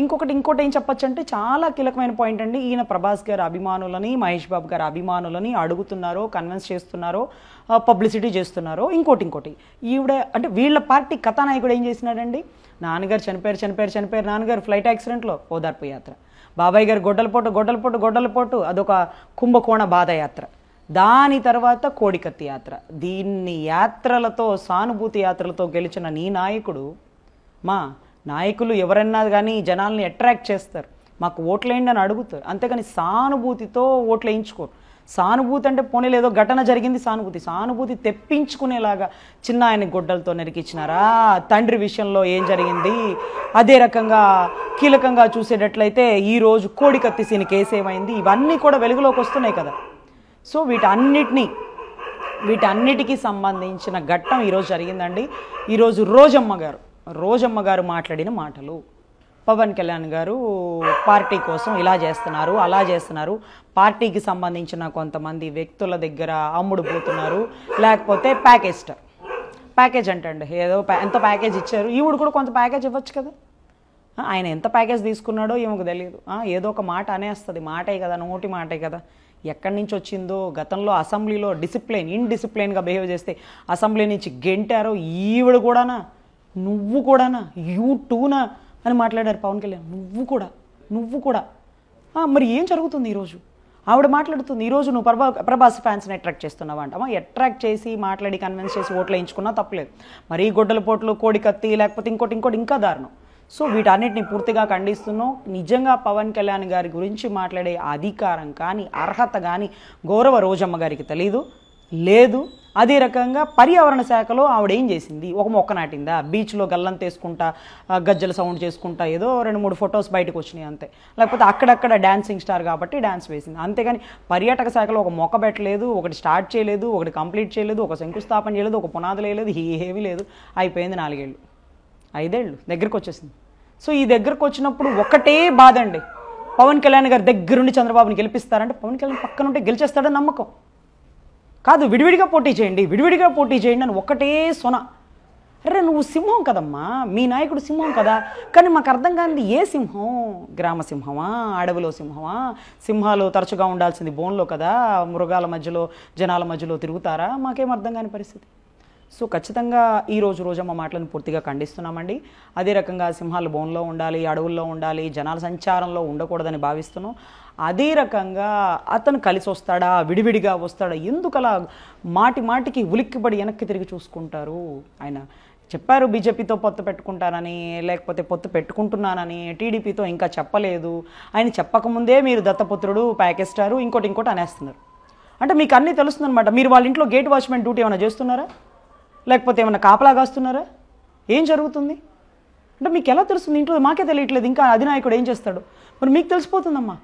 ఇంకొకటి ఇంకోటి ఏం చెప్పొచ్చు అంటే చాలా కీలకమైన పాయింట్ అండి ఈయన ప్రభాస్ గారు అభిమానులని మహేష్ బాబు గారు అభిమానులని అడుగుతున్నారో కన్విన్స్ చేస్తున్నారో పబ్లిసిటీ చేస్తున్నారో ఇంకోటి ఇంకోటి ఈవిడ అంటే వీళ్ళ పార్టీ కథానాయకుడు ఏం చేసినాడండి నాన్నగారు చనిపోయారు చనిపోయారు చనిపోయారు నాన్నగారు ఫ్లైట్ యాక్సిడెంట్లో ఓదార్పు యాత్ర బాబాయ్ గారు గొడ్డలపోటు గొడ్డలపోటు గొడ్డలపోటు అదొక కుంభకోణ బాధయాత్ర దాని తర్వాత కోడికత్తి యాత్ర దీన్ని యాత్రలతో సానుభూతి యాత్రలతో గెలిచిన నీ నాయకుడు మా నాయకులు ఎవరన్నా కానీ జనాల్ని అట్రాక్ట్ చేస్తారు మాకు ఓట్లేయండి అని అడుగుతారు అంతేకాని సానుభూతితో ఓట్లు వేయించుకోరు సానుభూతి అంటే పోనీ ఏదో ఘటన జరిగింది సానుభూతి సానుభూతి తెప్పించుకునేలాగా చిన్న ఆయన గొడ్డలతో నరికిచ్చినారా తండ్రి విషయంలో ఏం జరిగింది అదే రకంగా కీలకంగా చూసేటట్లయితే ఈరోజు కోడికత్తి సీని కేసు ఏమైంది ఇవన్నీ కూడా వెలుగులోకి వస్తున్నాయి కదా సో వీటన్నిటినీ వీటన్నిటికీ సంబంధించిన ఘట్టం ఈరోజు జరిగిందండి ఈరోజు రోజమ్మ గారు రోజమ్మ గారు మాట్లాడిన మాటలు పవన్ కళ్యాణ్ గారు పార్టీ కోసం ఇలా చేస్తున్నారు అలా చేస్తున్నారు పార్టీకి సంబంధించిన కొంతమంది వ్యక్తుల దగ్గర అమ్ముడు పోతున్నారు లేకపోతే ప్యాకేజ్ ప్యాకేజ్ అంటండి ఏదో ఎంత ప్యాకేజ్ ఇచ్చారు ఈవిడు కూడా కొంత ప్యాకేజ్ ఇవ్వచ్చు కదా ఆయన ఎంత ప్యాకేజ్ తీసుకున్నాడో ఈమెకు తెలియదు ఏదో ఒక మాట అనేస్తుంది మాటే కదా నోటి మాటే కదా ఎక్కడి నుంచి వచ్చిందో గతంలో అసెంబ్లీలో డిసిప్లైన్ ఇన్డిసిప్లైన్గా బిహేవ్ చేస్తే అసెంబ్లీ నుంచి గెంటారో ఈవిడ కూడానా నువ్వు కూడానా యూ టూనా అని మాట్లాడారు పవన్ కళ్యాణ్ నువ్వు కూడా నువ్వు కూడా మరి ఏం జరుగుతుంది ఈరోజు ఆవిడ మాట్లాడుతుంది ఈరోజు నువ్వు ప్రభా ప్రభాస్ ఫ్యాన్స్ని అట్రాక్ట్ చేస్తున్నావు అంట అట్రాక్ట్ చేసి మాట్లాడి కన్విన్స్ చేసి ఓట్లు వేయించుకున్నా తప్పలేదు మరి గొడ్డల పోట్లు కోడి కత్తి లేకపోతే ఇంకోటి ఇంకోటి ఇంకా దారుణం సో వీటన్నిటిని పూర్తిగా ఖండిస్తున్నాం నిజంగా పవన్ కళ్యాణ్ గారి గురించి మాట్లాడే అధికారం కానీ అర్హత కానీ గౌరవ రోజమ్మ గారికి తెలీదు లేదు అదే రకంగా పర్యావరణ శాఖలో ఆవిడ ఏం చేసింది ఒక మొక్క నాటిందా బీచ్లో గల్లం తీసుకుంటా గజ్జల సౌండ్ చేసుకుంటా ఏదో రెండు మూడు ఫొటోస్ బయటకు వచ్చినాయి అంతే లేకపోతే అక్కడక్కడ డ్యాన్సింగ్ స్టార్ కాబట్టి డ్యాన్స్ వేసింది అంతేగాని పర్యాటక శాఖలో ఒక మొక్క పెట్టలేదు ఒకటి స్టార్ట్ చేయలేదు ఒకటి కంప్లీట్ చేయలేదు ఒక శంకుస్థాపన చేయలేదు ఒక పునాదులు వేయలేదు ఏమీ లేదు అయిపోయింది నాలుగేళ్ళు ఐదేళ్ళు దగ్గరకు వచ్చేసింది సో ఈ దగ్గరకు వచ్చినప్పుడు ఒకటే బాధ అండి పవన్ కళ్యాణ్ గారి దగ్గరుండి చంద్రబాబుని గెలిపిస్తారంటే పవన్ కళ్యాణ్ పక్కనుంటే గెలిచేస్తాడని నమ్మకం కాదు విడివిడిగా పోటీ చేయండి విడివిడిగా పోటీ చేయండి అని ఒకటే సొన అరే నువ్వు సింహం కదమ్మా మీ నాయకుడు సింహం కదా కానీ మాకు అర్థం కానిది ఏ సింహం గ్రామ సింహమా అడవిలో సింహమా సింహాలు తరచుగా ఉండాల్సింది బోన్లో కదా మృగాల మధ్యలో జనాల మధ్యలో తిరుగుతారా మాకేం అర్థం కాని పరిస్థితి సో ఖచ్చితంగా ఈ రోజు మా మాటలను పూర్తిగా ఖండిస్తున్నామండి అదే రకంగా సింహాలు బోన్లో ఉండాలి అడవుల్లో ఉండాలి జనాల సంచారంలో ఉండకూడదని భావిస్తున్నాం అదే రకంగా అతను కలిసి వస్తాడా విడివిడిగా వస్తాడా ఎందుకలా మాటి మాటికి ఉలిక్కిపడి వెనక్కి తిరిగి చూసుకుంటారు ఆయన చెప్పారు బీజేపీతో పొత్తు పెట్టుకుంటానని లేకపోతే పొత్తు పెట్టుకుంటున్నానని టీడీపీతో ఇంకా చెప్పలేదు ఆయన చెప్పకముందే మీరు దత్తపుత్రుడు ప్యాకెస్టారు ఇంకోటి ఇంకోటి అనేస్తున్నారు అంటే మీకు అన్నీ తెలుస్తుందనమాట మీరు వాళ్ళ ఇంట్లో గేట్ వాచ్మెన్ డ్యూటీ ఏమైనా చేస్తున్నారా లేకపోతే ఏమైనా కాపలా కాస్తున్నారా ఏం జరుగుతుంది అంటే మీకు ఎలా తెలుస్తుంది ఇంట్లో మాకే తెలియట్లేదు ఇంకా అధినాయకుడు ఏం చేస్తాడు మరి మీకు తెలిసిపోతుందమ్మా